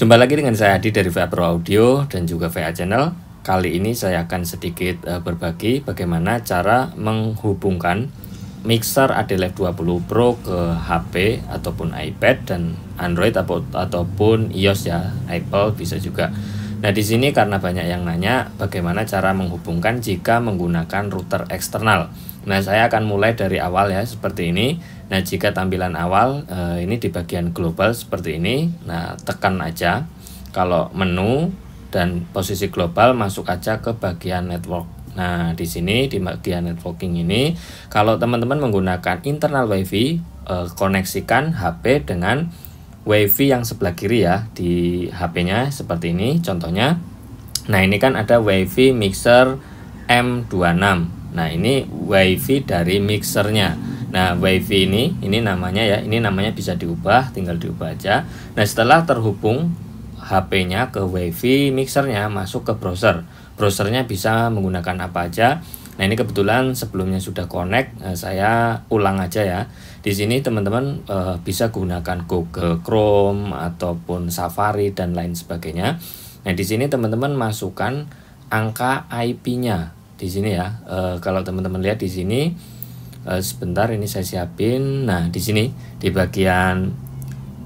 Jumpa lagi dengan saya Adi dari VA Pro Audio dan juga VA Channel. Kali ini saya akan sedikit eh, berbagi bagaimana cara menghubungkan mixer ad 20 Pro ke HP ataupun iPad dan Android ataupun iOS ya, Apple bisa juga. Nah, di sini karena banyak yang nanya bagaimana cara menghubungkan jika menggunakan router eksternal. Nah, saya akan mulai dari awal ya seperti ini Nah, jika tampilan awal eh, ini di bagian global seperti ini, nah tekan aja kalau menu dan posisi global masuk aja ke bagian network. Nah, di sini di bagian networking ini kalau teman-teman menggunakan internal WiFi eh, koneksikan HP dengan WiFi yang sebelah kiri ya di HP-nya seperti ini contohnya. Nah, ini kan ada WiFi mixer M26. Nah, ini WiFi dari mixernya. Nah, WiFi ini, ini namanya ya, ini namanya bisa diubah, tinggal diubah aja. Nah, setelah terhubung HP-nya ke WiFi, mixernya masuk ke browser. Browsernya bisa menggunakan apa aja. Nah, ini kebetulan sebelumnya sudah connect, eh, saya ulang aja ya. Di sini teman-teman e, bisa gunakan Google Chrome ataupun Safari dan lain sebagainya. Nah, di sini teman-teman masukkan angka IP-nya. Di sini ya, e, kalau teman-teman lihat di sini e, sebentar ini saya siapin nah di sini di bagian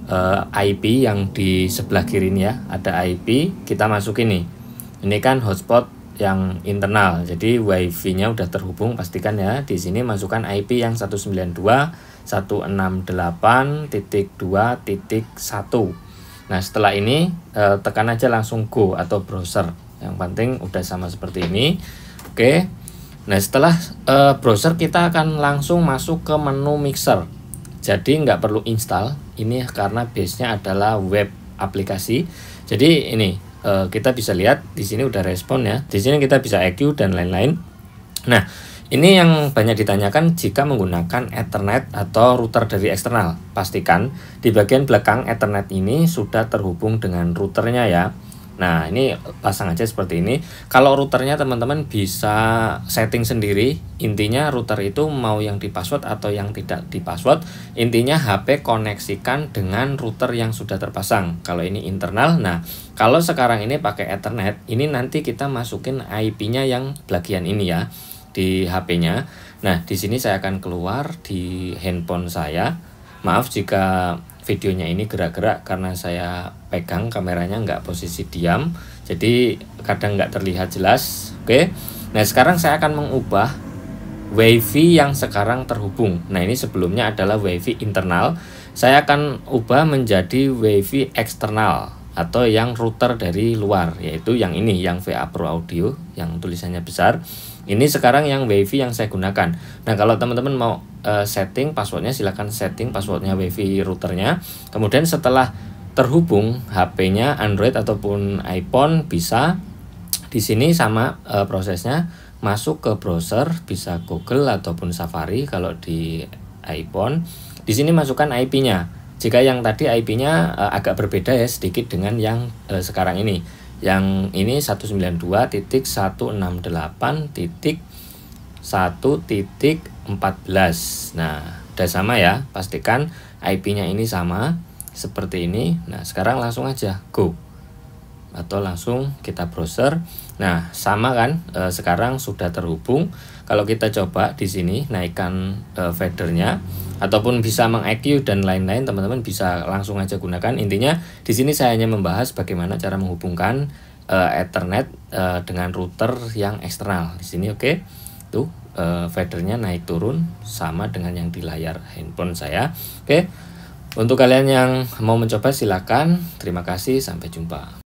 e, eh, IP yang di sebelah kiri ini ya ada IP kita masuk ini. ini kan hotspot yang internal jadi wifi nya udah terhubung pastikan ya di sini masukkan IP yang 192.168.2.1 nah setelah ini eh, tekan aja langsung go atau browser yang penting udah sama seperti ini oke Nah setelah uh, browser kita akan langsung masuk ke menu mixer. Jadi nggak perlu install. Ini karena base-nya adalah web aplikasi. Jadi ini uh, kita bisa lihat di sini udah respon ya. Di sini kita bisa EQ dan lain-lain. Nah ini yang banyak ditanyakan jika menggunakan Ethernet atau router dari eksternal. Pastikan di bagian belakang Ethernet ini sudah terhubung dengan routernya ya. Nah, ini pasang aja seperti ini. Kalau routernya teman-teman bisa setting sendiri. Intinya router itu mau yang di password atau yang tidak di password. Intinya HP koneksikan dengan router yang sudah terpasang. Kalau ini internal, nah kalau sekarang ini pakai Ethernet, ini nanti kita masukin IP-nya yang bagian ini ya di HP-nya. Nah, di sini saya akan keluar di handphone saya. Maaf jika videonya ini gerak-gerak karena saya pegang kameranya nggak posisi diam jadi kadang nggak terlihat jelas oke okay. nah sekarang saya akan mengubah wifi yang sekarang terhubung nah ini sebelumnya adalah wifi internal saya akan ubah menjadi wifi eksternal atau yang router dari luar yaitu yang ini yang VA Pro Audio yang tulisannya besar ini sekarang yang WiFi yang saya gunakan nah kalau teman-teman mau uh, setting passwordnya silahkan setting passwordnya WiFi routernya kemudian setelah terhubung HP-nya Android ataupun iPhone bisa di sini sama uh, prosesnya masuk ke browser bisa Google ataupun Safari kalau di iPhone di sini masukkan IP-nya jika yang tadi IP-nya eh, agak berbeda ya sedikit dengan yang eh, sekarang ini. Yang ini 192.168.1.14. Nah, udah sama ya. Pastikan IP-nya ini sama seperti ini. Nah, sekarang langsung aja go atau langsung kita browser. Nah, sama kan e, sekarang sudah terhubung. Kalau kita coba di sini naikkan e, fadernya ataupun bisa meng-EQ dan lain-lain, teman-teman bisa langsung aja gunakan. Intinya di sini saya hanya membahas bagaimana cara menghubungkan e, Ethernet e, dengan router yang eksternal. Di sini oke. Okay? Tuh e, fadernya naik turun sama dengan yang di layar handphone saya. Oke. Okay? Untuk kalian yang mau mencoba silakan. Terima kasih, sampai jumpa.